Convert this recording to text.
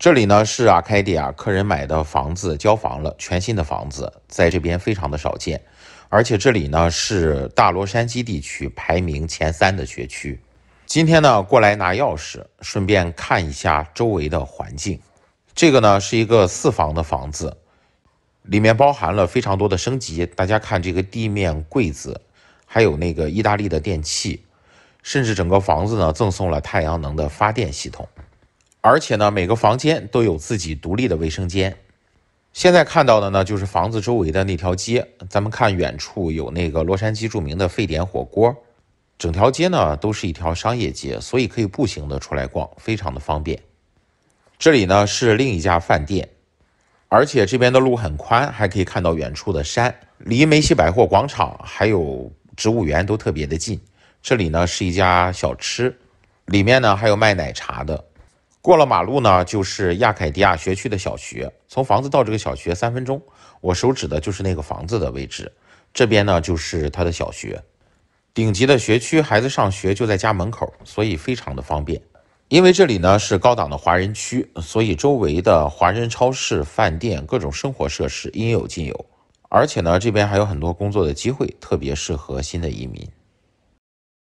这里呢是啊，凯迪啊，客人买的房子交房了，全新的房子在这边非常的少见，而且这里呢是大洛杉矶地区排名前三的学区。今天呢过来拿钥匙，顺便看一下周围的环境。这个呢是一个四房的房子，里面包含了非常多的升级。大家看这个地面柜子，还有那个意大利的电器，甚至整个房子呢赠送了太阳能的发电系统。而且呢，每个房间都有自己独立的卫生间。现在看到的呢，就是房子周围的那条街。咱们看远处有那个洛杉矶著名的沸点火锅，整条街呢都是一条商业街，所以可以步行的出来逛，非常的方便。这里呢是另一家饭店，而且这边的路很宽，还可以看到远处的山。离梅西百货广场还有植物园都特别的近。这里呢是一家小吃，里面呢还有卖奶茶的。过了马路呢，就是亚凯迪亚学区的小学。从房子到这个小学三分钟，我手指的就是那个房子的位置。这边呢，就是他的小学，顶级的学区，孩子上学就在家门口，所以非常的方便。因为这里呢是高档的华人区，所以周围的华人超市、饭店、各种生活设施应有尽有。而且呢，这边还有很多工作的机会，特别适合新的移民。